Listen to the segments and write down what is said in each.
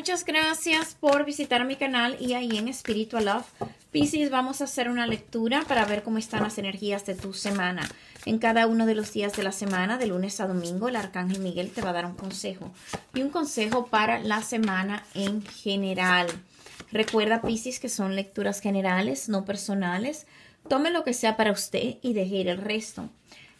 muchas gracias por visitar mi canal y ahí en Spiritual Love. Pisces, vamos a hacer una lectura para ver cómo están las energías de tu semana. En cada uno de los días de la semana, de lunes a domingo, el Arcángel Miguel te va a dar un consejo. Y un consejo para la semana en general. Recuerda, Pisces, que son lecturas generales, no personales. Tome lo que sea para usted y deje ir el resto.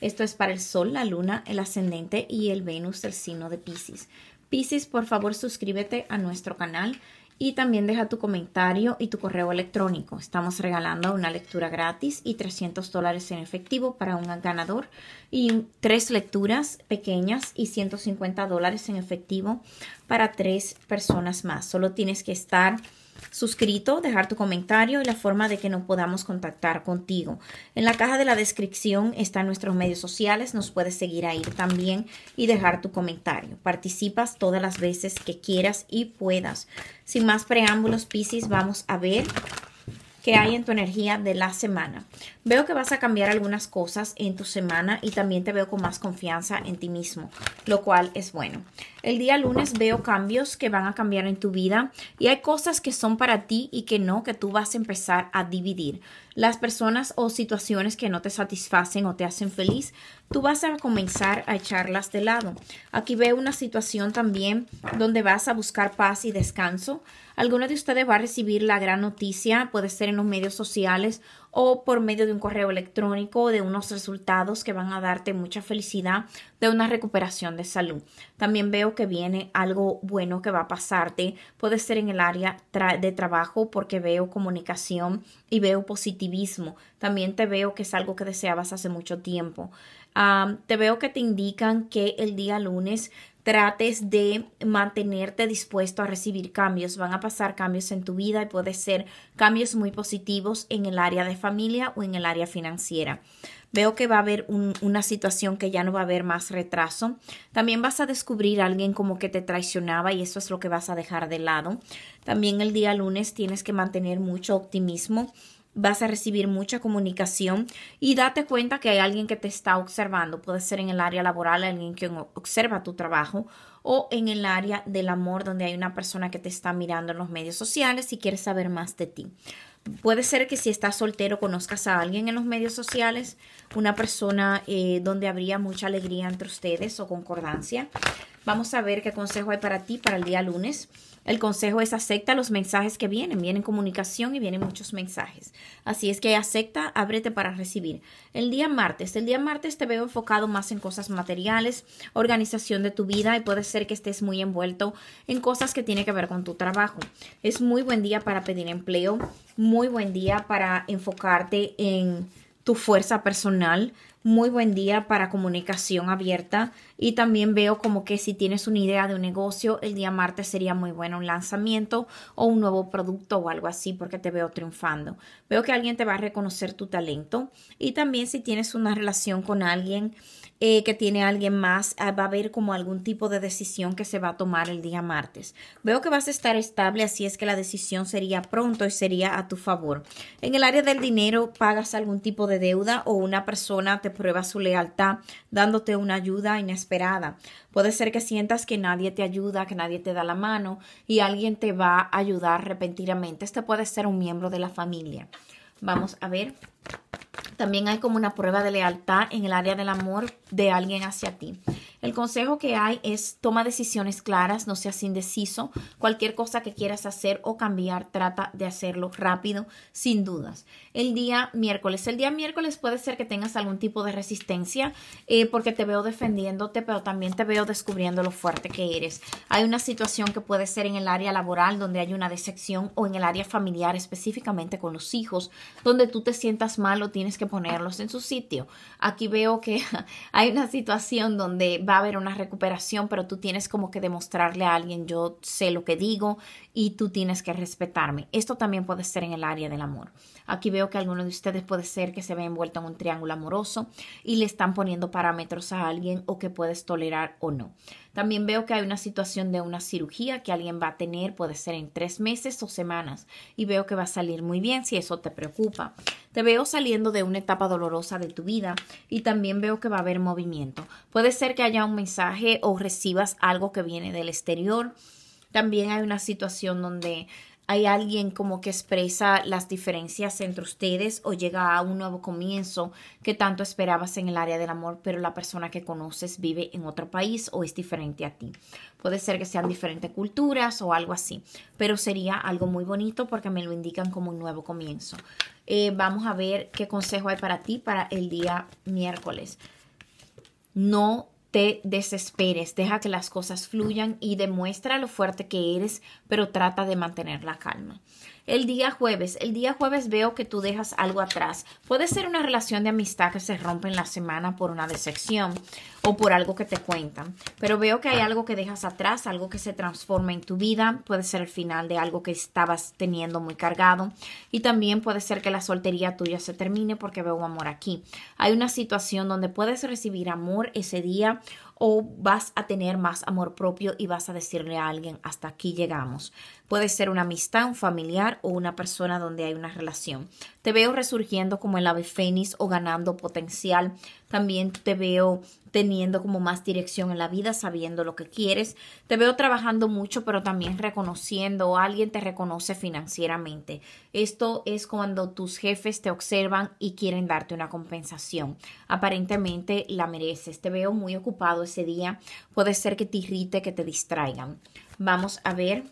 Esto es para el Sol, la Luna, el Ascendente y el Venus el signo de Pisces. Pisces, por favor suscríbete a nuestro canal y también deja tu comentario y tu correo electrónico. Estamos regalando una lectura gratis y 300 dólares en efectivo para un ganador y tres lecturas pequeñas y 150 dólares en efectivo para tres personas más. Solo tienes que estar suscrito, dejar tu comentario y la forma de que no podamos contactar contigo. En la caja de la descripción están nuestros medios sociales, nos puedes seguir ahí también y dejar tu comentario. Participas todas las veces que quieras y puedas. Sin más preámbulos, Pisces, vamos a ver qué hay en tu energía de la semana. Veo que vas a cambiar algunas cosas en tu semana y también te veo con más confianza en ti mismo, lo cual es bueno. El día lunes veo cambios que van a cambiar en tu vida y hay cosas que son para ti y que no, que tú vas a empezar a dividir las personas o situaciones que no te satisfacen o te hacen feliz, tú vas a comenzar a echarlas de lado. Aquí veo una situación también donde vas a buscar paz y descanso. Alguno de ustedes va a recibir la gran noticia, puede ser en los medios sociales o por medio de un correo electrónico, o de unos resultados que van a darte mucha felicidad, de una recuperación de salud. También veo que viene algo bueno que va a pasarte, puede ser en el área de trabajo porque veo comunicación y veo positivismo. También te veo que es algo que deseabas hace mucho tiempo. te veo que te indican que el día lunes trates de mantenerte dispuesto a recibir cambios. Van a pasar cambios en tu vida y puede ser cambios muy positivos en el área de familia o en el área financiera. Veo que va a haber una situación que ya no va a haber más retraso. También vas a descubrir a alguien como que te traicionaba y eso es lo que vas a dejar de lado. También el día lunes tienes que mantener mucho optimismo vas a recibir mucha comunicación y date cuenta que hay alguien que te está observando. Puede ser en el área laboral, alguien que observa tu trabajo o en el área del amor donde hay una persona que te está mirando en los medios sociales y quiere saber más de ti. Puede ser que si estás soltero conozcas a alguien en los medios sociales, una persona eh, donde habría mucha alegría entre ustedes o concordancia. Vamos a ver qué consejo hay para ti para el día lunes. El consejo es acepta los mensajes que vienen. Vienen comunicación y vienen muchos mensajes. Así es que acepta, ábrete para recibir. El día martes, el día martes te veo enfocado más en cosas materiales, organización de tu vida y puede ser que estés muy envuelto en cosas que tienen que ver con tu trabajo. Es muy buen día para pedir empleo, muy buen día para enfocarte en tu fuerza personal, muy buen día para comunicación abierta y también veo como que si tienes una idea de un negocio, el día martes sería muy bueno un lanzamiento o un nuevo producto o algo así porque te veo triunfando. Veo que alguien te va a reconocer tu talento y también si tienes una relación con alguien, eh, que tiene alguien más, ah, va a haber como algún tipo de decisión que se va a tomar el día martes. Veo que vas a estar estable, así es que la decisión sería pronto y sería a tu favor. En el área del dinero, pagas algún tipo de deuda o una persona te prueba su lealtad dándote una ayuda inesperada. Puede ser que sientas que nadie te ayuda, que nadie te da la mano y alguien te va a ayudar repentinamente. Este puede ser un miembro de la familia. Vamos a ver. También hay como una prueba de lealtad en el área del amor de alguien hacia ti. El consejo que hay es toma decisiones claras, no seas indeciso. Cualquier cosa que quieras hacer o cambiar, trata de hacerlo rápido, sin dudas. El día miércoles. El día miércoles puede ser que tengas algún tipo de resistencia eh, porque te veo defendiéndote, pero también te veo descubriendo lo fuerte que eres. Hay una situación que puede ser en el área laboral donde hay una decepción o en el área familiar específicamente con los hijos, donde tú te sientas mal o tienes que ponerlos en su sitio. Aquí veo que hay una situación donde va a haber una recuperación, pero tú tienes como que demostrarle a alguien, yo sé lo que digo y tú tienes que respetarme. Esto también puede ser en el área del amor. Aquí veo que alguno de ustedes puede ser que se ve envuelto en un triángulo amoroso y le están poniendo parámetros a alguien o que puedes tolerar o no. También veo que hay una situación de una cirugía que alguien va a tener, puede ser en tres meses o semanas, y veo que va a salir muy bien si eso te preocupa. Te veo saliendo de una etapa dolorosa de tu vida y también veo que va a haber movimiento. Puede ser que haya un mensaje o recibas algo que viene del exterior. También hay una situación donde hay alguien como que expresa las diferencias entre ustedes o llega a un nuevo comienzo que tanto esperabas en el área del amor, pero la persona que conoces vive en otro país o es diferente a ti. Puede ser que sean diferentes culturas o algo así, pero sería algo muy bonito porque me lo indican como un nuevo comienzo. Eh, vamos a ver qué consejo hay para ti para el día miércoles. No te desesperes, deja que las cosas fluyan y demuestra lo fuerte que eres, pero trata de mantener la calma el día jueves. El día jueves veo que tú dejas algo atrás. Puede ser una relación de amistad que se rompe en la semana por una decepción o por algo que te cuentan. Pero veo que hay algo que dejas atrás, algo que se transforma en tu vida. Puede ser el final de algo que estabas teniendo muy cargado. Y también puede ser que la soltería tuya se termine porque veo amor aquí. Hay una situación donde puedes recibir amor ese día o vas a tener más amor propio y vas a decirle a alguien, hasta aquí llegamos. Puede ser una amistad, un familiar o una persona donde hay una relación. Te veo resurgiendo como el ave fénix o ganando potencial. También te veo teniendo como más dirección en la vida, sabiendo lo que quieres. Te veo trabajando mucho, pero también reconociendo, alguien te reconoce financieramente. Esto es cuando tus jefes te observan y quieren darte una compensación. Aparentemente la mereces. Te veo muy ocupado ese día. Puede ser que te irrite, que te distraigan. Vamos a ver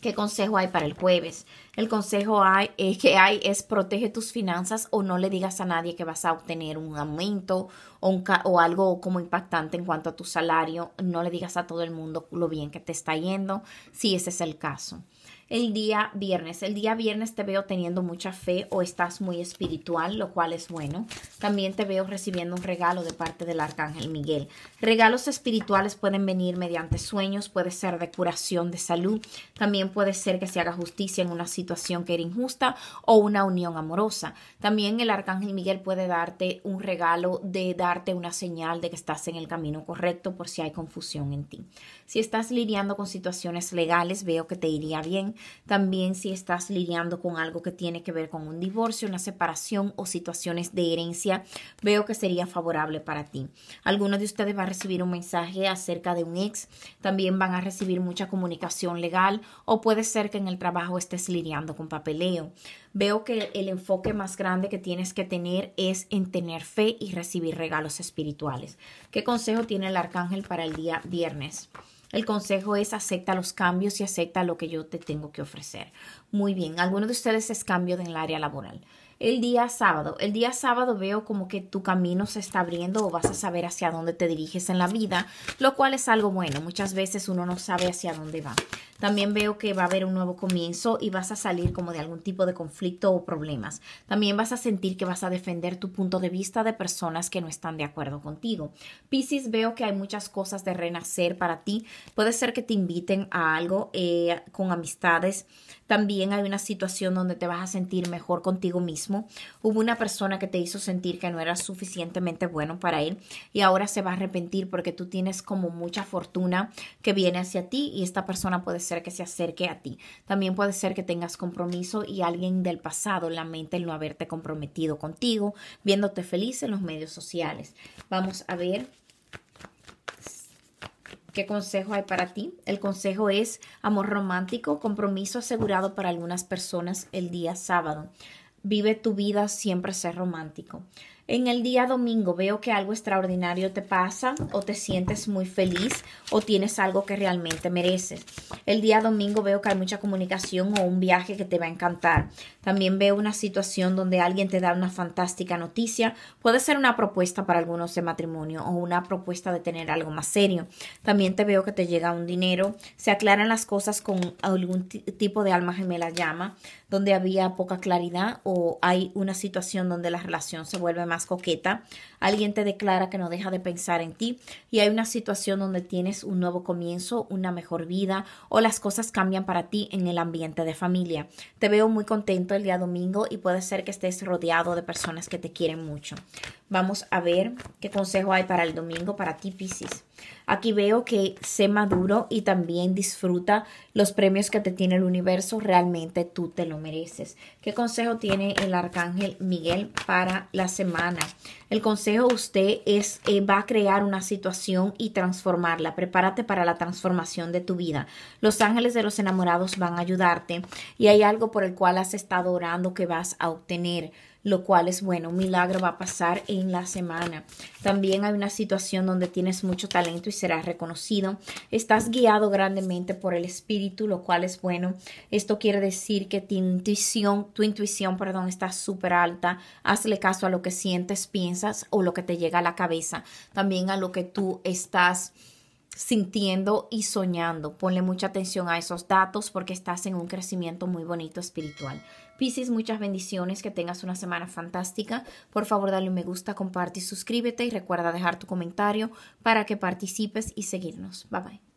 ¿Qué consejo hay para el jueves? El consejo hay, eh, que hay es protege tus finanzas o no le digas a nadie que vas a obtener un aumento o, algo como impactante en cuanto a tu salario. No le digas a todo el mundo lo bien que te está yendo, si ese es el caso el día viernes. El día viernes te veo teniendo mucha fe o estás muy espiritual, lo cual es bueno. También te veo recibiendo un regalo de parte del Arcángel Miguel. Regalos espirituales pueden venir mediante sueños, puede ser de curación de salud, también puede ser que se haga justicia en una situación que era injusta o una unión amorosa. También el Arcángel Miguel puede darte un regalo de darte una señal de que estás en el camino correcto por si hay confusión en ti. Si estás lidiando con situaciones legales, veo que te iría bien también si estás lidiando con algo que tiene que ver con un divorcio, una separación o situaciones de herencia, veo que sería favorable para ti. Algunos de ustedes va a recibir un mensaje acerca de un ex, también van a recibir mucha comunicación legal o puede ser que en el trabajo estés lidiando con papeleo. Veo que el enfoque más grande que tienes que tener es en tener fe y recibir regalos espirituales. ¿Qué consejo tiene el arcángel para el día viernes? El consejo es acepta los cambios y acepta lo que yo te tengo que ofrecer. Muy bien, alguno de ustedes es cambio en el área laboral el día sábado. El día sábado veo como que tu camino se está abriendo o vas a saber hacia dónde te diriges en la vida, lo cual es algo bueno. Muchas veces uno no sabe hacia dónde va. También veo que va a haber un nuevo comienzo y vas a salir como de algún tipo de conflicto o problemas. También vas a sentir que vas a defender tu punto de vista de personas que no están de acuerdo contigo. Piscis, veo que hay muchas cosas de renacer para ti. Puede ser que te inviten a algo eh, con amistades. También hay una situación donde te vas a sentir mejor contigo mismo hubo una persona que te hizo sentir que no eras suficientemente bueno para él y ahora se va a arrepentir porque tú tienes como mucha fortuna que viene hacia ti y esta persona puede ser que se acerque a ti. También puede ser que tengas compromiso y alguien del pasado lamente el no haberte comprometido contigo, viéndote feliz en los medios sociales. Vamos a ver ¿Qué consejo hay para ti? El consejo es amor romántico, compromiso asegurado para algunas personas el día sábado vive tu vida siempre ser romántico en el día domingo veo que algo extraordinario te pasa o te sientes muy feliz o tienes algo que realmente mereces. El día domingo veo que hay mucha comunicación o un viaje que te va a encantar. También veo una situación donde alguien te da una fantástica noticia. Puede ser una propuesta para algunos de matrimonio o una propuesta de tener algo más serio. También te veo que te llega un dinero. Se aclaran las cosas con algún tipo de alma gemela llama, donde había poca claridad o hay una situación donde la relación se vuelve más coqueta, alguien te declara que no deja de pensar en ti y hay una situación donde tienes un nuevo comienzo, una mejor vida o las cosas cambian para ti en el ambiente de familia. Te veo muy contento el día domingo y puede ser que estés rodeado de personas que te quieren mucho. Vamos a ver qué consejo hay para el domingo para ti, Piscis. Aquí veo que sé maduro y también disfruta los premios que te tiene el universo. Realmente tú te lo mereces. ¿Qué consejo tiene el arcángel Miguel para la semana? El consejo usted es, eh, va a crear una situación y transformarla. Prepárate para la transformación de tu vida. Los ángeles de los enamorados van a ayudarte y hay algo por el cual has estado orando que vas a obtener lo cual es bueno, un milagro va a pasar en la semana. También hay una situación donde tienes mucho talento y serás reconocido. Estás guiado grandemente por el espíritu, lo cual es bueno. Esto quiere decir que tu intuición, tu intuición, perdón, está súper alta. Hazle caso a lo que sientes, piensas o lo que te llega a la cabeza. También a lo que tú estás sintiendo y soñando. Ponle mucha atención a esos datos porque estás en un crecimiento muy bonito espiritual. Piscis, muchas bendiciones, que tengas una semana fantástica. Por favor, dale un me gusta, comparte y suscríbete y recuerda dejar tu comentario para que participes y seguirnos. Bye bye.